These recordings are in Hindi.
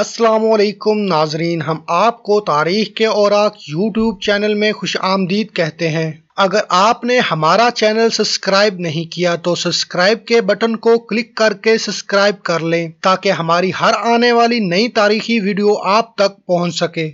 असलम नाजरीन हम आपको तारीख के औरक यूट्यूब चैनल में खुश आमदीद कहते हैं अगर आपने हमारा चैनल सब्सक्राइब नहीं किया तो सब्सक्राइब के बटन को क्लिक करके सब्सक्राइब कर लें ताकि हमारी हर आने वाली नई तारीखी वीडियो आप तक पहुंच सके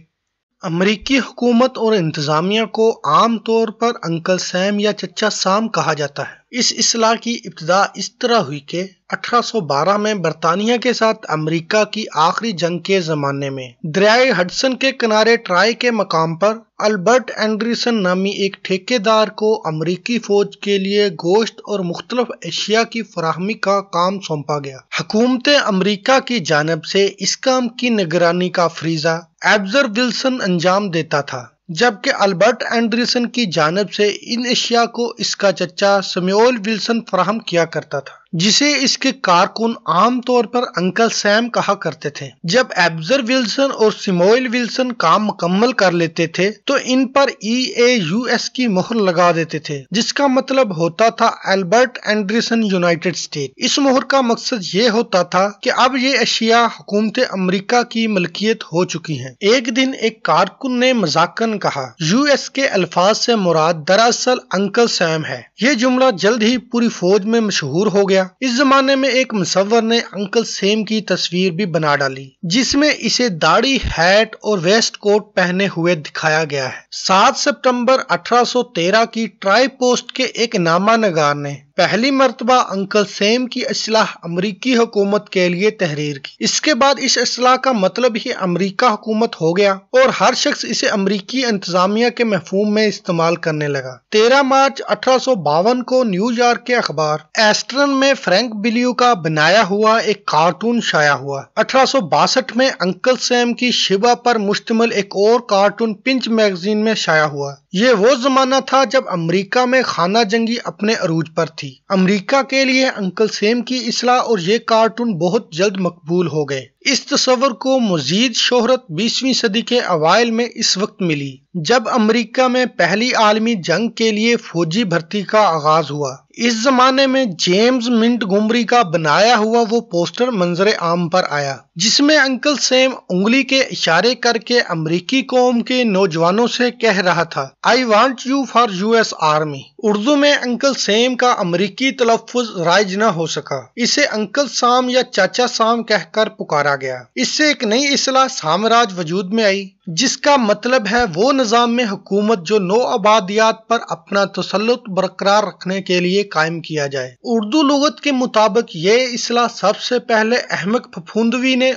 अमरीकी हुकूमत और इंतज़ामिया को आम तौर पर अंकल सैम या चचा साम कहा जाता है इस असलाह की इब्तदा इस तरह हुई कि 1812 में बरतानिया के साथ अमेरिका की आखिरी जंग के ज़माने में दरियाए हडसन के किनारे ट्राई के मकाम पर अल्बर्ट एंड्रीसन नामी एक ठेकेदार को अमरीकी फौज के लिए गोश्त और मुख्तलफ एशिया की फराहमी का काम सौंपा गया हकूमत अमरीका की जानब से इस काम की निगरानी का फ्रीजा एब्जर विल्सन अंजाम देता था जबकि अल्बर्ट एंड्रिसन की जानब से इन अशिया को इसका चचा सम्योल विल्सन फ्राहम किया करता था जिसे इसके कारकुन आमतौर पर अंकल सैम कहा करते थे जब एब्जर विल्सन और सिमोइल विल्सन काम मुकम्मल कर लेते थे तो इन पर ई ए यू एस की मोहर लगा देते थे जिसका मतलब होता था एल्बर्ट एंड्रिसन यूनाइटेड स्टेट इस मोहर का मकसद ये होता था कि अब ये अशिया हुकूमत अमरीका की मलकियत हो चुकी है एक दिन एक कारकुन ने मजाकन कहा यू एस के अल्फाज से मुराद दरअसल अंकल सैम है ये जुमला जल्द ही पूरी फौज में मशहूर हो गया गया इस जमाने में एक मुसवर ने अंकल सेम की तस्वीर भी बना डाली जिसमें इसे दाढ़ी हैट और वेस्ट कोट पहने हुए दिखाया गया है 7 सितंबर 1813 की ट्राई पोस्ट के एक नामा नगार ने पहली मरतबा अंकल सेम की असलाह अमरीकी हुकूमत के लिए तहरीर की इसके बाद इस असलाह का मतलब ही अमरीका हुकूमत हो गया और हर शख्स इसे अमरीकी इंतजामिया के महफूम में इस्तेमाल करने लगा तेरह मार्च अठारह को न्यूयॉर्क के अखबार एस्ट्रन में फ्रेंक बिलियो का बनाया हुआ एक कार्टून शाया हुआ अठारह में अंकल सेम की शिवा पर मुश्तमल एक और कार्टून पिंच मैगजीन में शाया हुआ ये वो ज़माना था जब अमेरिका में खाना जंगी अपने अरूज पर थी अमेरिका के लिए अंकल सेम की इसलाह और ये कार्टून बहुत जल्द मकबूल हो गए इस तस्वर को मजीद शोहरत बीसवीं सदी के अवायल में इस वक्त मिली जब अमेरिका में पहली आलमी जंग के लिए फौजी भर्ती का आगाज हुआ इस जमाने में जेम्स मिंट गुमरी का बनाया हुआ वो पोस्टर मंजर आम पर आया जिसमें अंकल सेम उंगली के इशारे करके अमरीकी कौम के नौजवानों से कह रहा था I want you for US army Urdu में अंकल सेम का अमरीकी तलफ़ राइज न हो सका इसे अंकल साम या चाचा साम कहकर पुकारा गया इससे एक नई असलाह साम्राज वजूद में आई जिसका मतलब है वो निज़ाम में हुकूमत जो नो आबादियात पर अपना तसलुत बरकरार रखने के लिए कायम किया जाए उर्दू लगत के मुताबिक ये असलाह सबसे पहले अहमद फफूंदवी ने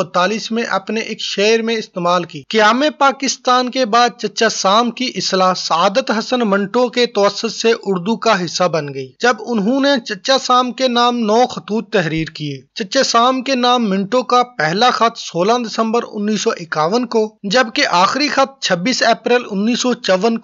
बतालीस में अपने एक शेर में इस्तेमाल की क्याम पाकिस्तान के बाद चचा साम की असलाह सदत हसन मंटो के तौर प्रोसेस से उर्दू का हिस्सा बन गई जब उन्होंने चचा शाम के नाम नौ खतूत तहरीर किए चचा शाम के नाम मिंटो का पहला खत 16 दिसंबर 1951 को जबकि आखिरी खत 26 अप्रैल उन्नीस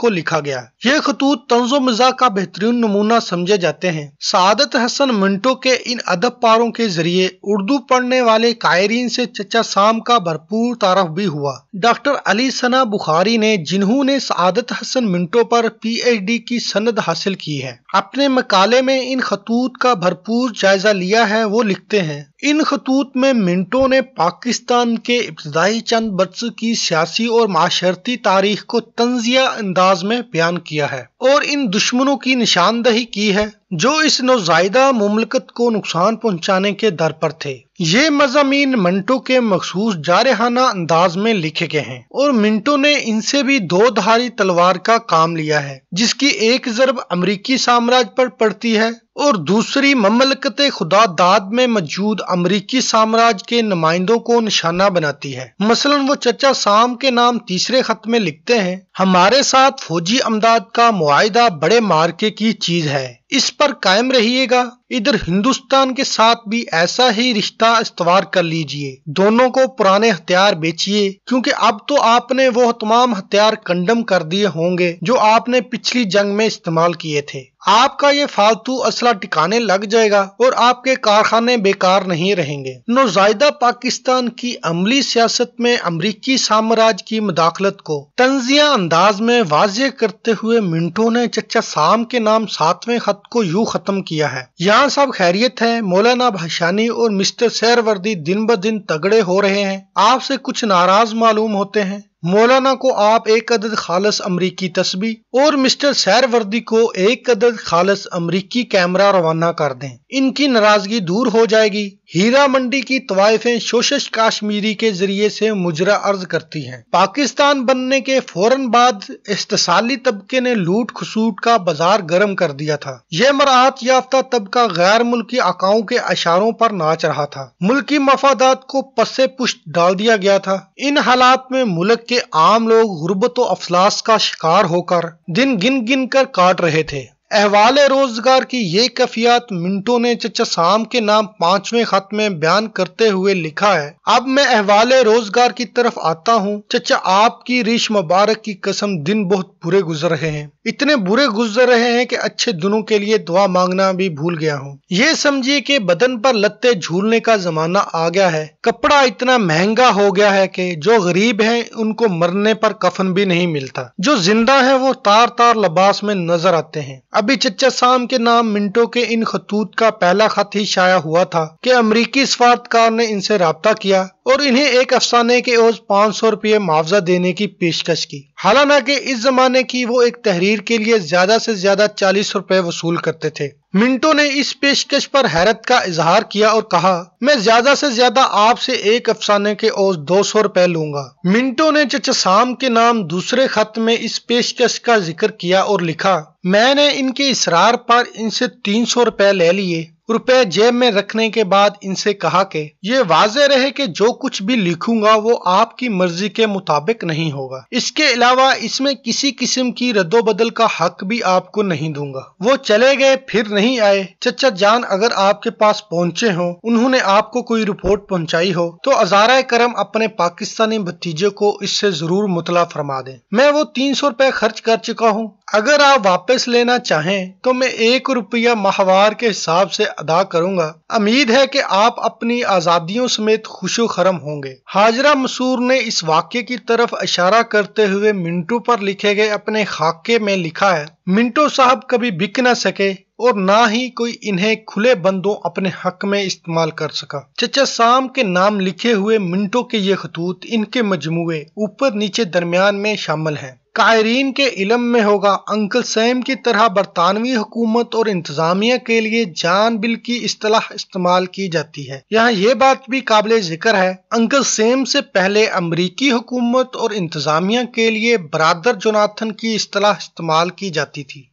को लिखा गया ये खतूत तंजो मजाक का बेहतरीन नमूना समझे जाते हैं सादत हसन मिंटो के इन अदब पारों के जरिए उर्दू पढ़ने वाले कायरीन से चचा शाम का भरपूर तारफ भी हुआ डॉक्टर अली सना बुखारी ने जिन्होंने सादत हसन मिंटो पर पीएचडी की सनद हासिल की है अपने मकाले में इन खतूत का भरपूर जायजा लिया है वो लिखते हैं इन खतूत में मिंटो ने पाकिस्तान के इब्तदाई चंद बरस की सियासी और माशरती तारीख को तंजिया अंदाज में बयान किया है और इन दुश्मनों की निशानदही की है जो इस नौजायदा ममलकत को नुकसान पहुँचाने के दर पर थे ये मजामी मंटो के मखसूस जारहाना अंदाज में लिखे गए हैं और मिंटो ने इनसे भी दो धारी तलवार का काम लिया है जिसकी एक जरब अमरीकी साम्राज्य पर पड़ती है और दूसरी ममलकत खुदा दाद में मौजूद अमरीकी साम्राज्य के नुमाइंदों को निशाना बनाती है मसलन वो चचा साम के नाम तीसरे खत में लिखते हैं हमारे साथ फौजी अमदाद का मुआदा बड़े मार्के की चीज है इस पर कायम रहिएगा इधर हिंदुस्तान के साथ भी ऐसा ही रिश्ता इस्तवार कर लीजिए दोनों को पुराने हथियार बेचिए क्योंकि अब तो आपने वो तमाम हथियार कंडम कर दिए होंगे जो आपने पिछली जंग में इस्तेमाल किए थे आपका ये फालतू असला टिकाने लग जाएगा और आपके कारखाने बेकार नहीं रहेंगे नौजायदा पाकिस्तान की अमली सियासत में अमरीकी साम्राज्य की मुदाखलत को तंजिया अंदाज में वाज करते हुए मिनटो ने चचा साम के नाम सातवें खत को यू खत्म किया है यहाँ सब खैरियत है मौलाना भाषानी और मिस्टर वर्दी दिन ब दिन तगड़े हो रहे हैं आपसे कुछ नाराज मालूम होते हैं मौलाना को आप एक अदद खालस अमरीकी तस्बी और मिस्टर सैरवर्दी को एक अदद खालस अमरीकी कैमरा रवाना कर दें इनकी नाराजगी दूर हो जाएगी हीरा मंडी की तवाइफें शोशिश काश्मीरी के जरिए से मुजरा अर्ज करती हैं पाकिस्तान बनने के फौरन बाद इस्तेसाली तबके ने लूट खसूट का बाजार गर्म कर दिया था यह मराहत याफ्ता तबका गैर मुल्की अकाओं के अशारों पर नाच रहा था मुल्की मफादात को पसे पुष्ट डाल दिया गया था इन हालात में मुल्क के के आम लोग गुर्बत अफलास का शिकार होकर दिन गिन गिन कर काट रहे थे अहवाल रोजगार की ये कफियात मिंटो ने चचा शाम के नाम पांचवें खत में बयान करते हुए लिखा है अब मैं अहवाल रोजगार की तरफ आता हूँ चचा आपकी रीश मुबारक की कसम दिन बहुत बुरे गुजर रहे हैं इतने बुरे गुजर रहे हैं कि अच्छे दिनों के लिए दुआ मांगना भी भूल गया हूँ ये समझिए कि बदन पर लत्ते झूलने का जमाना आ गया है कपड़ा इतना महंगा हो गया है कि जो गरीब हैं उनको मरने पर कफन भी नहीं मिलता जो जिंदा है वो तार तार लबास में नजर आते हैं अभी चच्चा शाम के नाम मिनटों के इन खतूत का पहला खत ही शाया हुआ था की अमरीकी स्वार्थकार ने इनसे रबता किया और इन्हें एक अफसाने के ओज पाँच सौ रुपये मुआवजा देने की पेशकश की हालांकि इस जमाने की वो एक तहरीर के लिए ज्यादा से ज्यादा चालीस रुपए वसूल करते थे मिंटो ने इस पेशकश पर हैरत का इजहार किया और कहा मैं ज्यादा से ज्यादा आपसे एक अफसाने के ओज दो सौ रुपए लूंगा मिंटो ने चचसाम के नाम दूसरे खत में इस पेशकश का जिक्र किया और लिखा मैंने इनके इसरार पर इनसे तीन सौ रुपए ले लिए रुपए जेब में रखने के बाद इनसे कहा कि ये वाजे रहे कि जो कुछ भी लिखूंगा वो आपकी मर्जी के मुताबिक नहीं होगा इसके अलावा इसमें किसी किस्म की रद्दोबदल का हक भी आपको नहीं दूंगा वो चले गए फिर नहीं आए चचा जान अगर आपके पास पहुंचे हो उन्होंने आपको कोई रिपोर्ट पहुंचाई हो तो अजारा करम अपने पाकिस्तानी भतीजे को इससे जरूर मुतला फरमा दे मैं वो तीन सौ रुपए खर्च कर चुका हूँ अगर आप वापस लेना चाहें तो मैं एक रुपया माहवार के हिसाब से अदा करूंगा उम्मीद है कि आप अपनी आज़ादियों समेत खुशो खरम होंगे हाजरा मसूर ने इस वाक्य की तरफ इशारा करते हुए मिंटू पर लिखे गए अपने खाके में लिखा है मिंटो साहब कभी बिक ना सके और ना ही कोई इन्हें खुले बंदों अपने हक में इस्तेमाल कर सका चचा शाम के नाम लिखे हुए मिंटो के ये खतूत इनके मजमुए ऊपर नीचे दरमियान में शामिल हैं कायरीन के इलम में होगा अंकल सैम की तरह बरतानवी हुकूमत और इंतजामिया के लिए जान बिल की असलाह इस्तेमाल की जाती है यहाँ ये बात भी काबिल जिक्र है अंकल सैम से पहले अमरीकी हुकूमत और इंतजामिया के लिए बरदर जोनाथन की असलाह इस्तेमाल की जाती थी